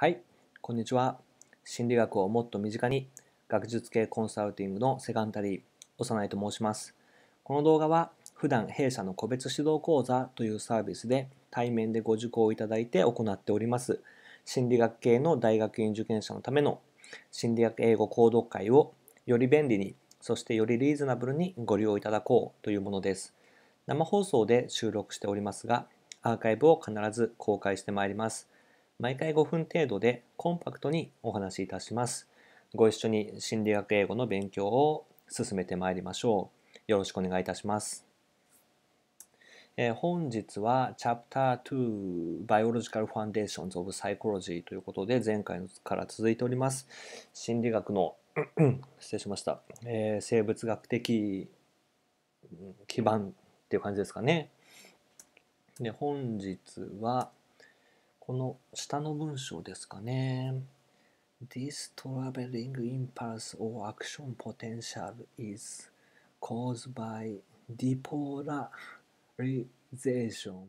はい、こんにちは。心理学をもっと身近に学術系コンサルティングのセカンタリー、幼いと申します。この動画は普段弊社の個別指導講座というサービスで対面でご受講いただいて行っております。心理学系の大学院受験者のための心理学英語講読会をより便利に、そしてよりリーズナブルにご利用いただこうというものです。生放送で収録しておりますが、アーカイブを必ず公開してまいります。毎回5分程度でコンパクトにお話しいたします。ご一緒に心理学英語の勉強を進めてまいりましょう。よろしくお願いいたします。えー、本日は Chapter 2 Biological Foundations of Psychology ということで前回から続いております。心理学の 失礼しました、えー、生物学的基盤っていう感じですかね。で本日はこの下の文章ですかね。This traveling impulse or action potential is caused by depolarization.